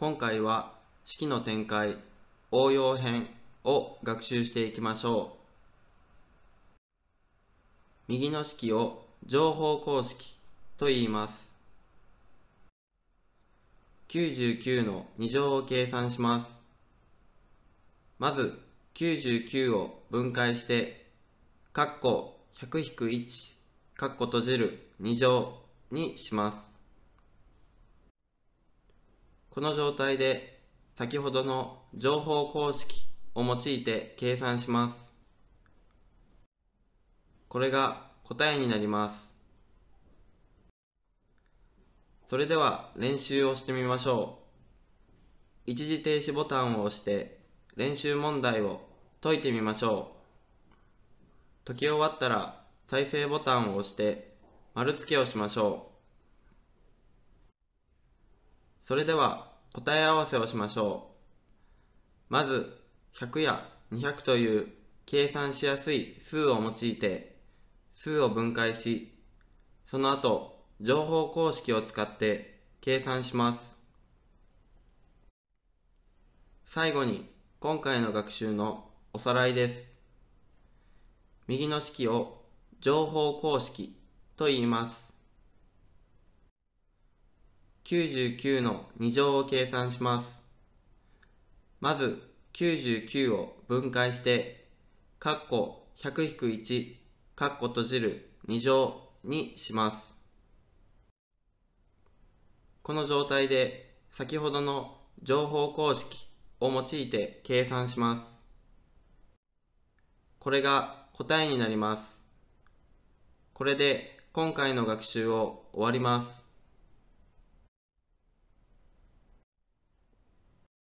今回は式の展開応用編を学習していきましょう右の式を乗法公式と言います99の2乗を計算しますまず99を分解して括弧100-1括弧閉じる2乗にしますこの状態で先ほどの情報公式を用いて計算します。これが答えになります。それでは練習をしてみましょう。一時停止ボタンを押して練習問題を解いてみましょう。解き終わったら再生ボタンを押して丸付けをしましょう。それでは答え合わせをしましょう。まず、100や200という計算しやすい数を用いて、数を分解し、その後、乗法公式を使って計算します。最後に、今回の学習のおさらいです。右の式を乗法公式と言います。99の2乗を計算します。まず99を分解して、カッコ100-1、カッコ閉じる2乗にします。この状態で先ほどの乗法公式を用いて計算します。これが答えになります。これで今回の学習を終わります。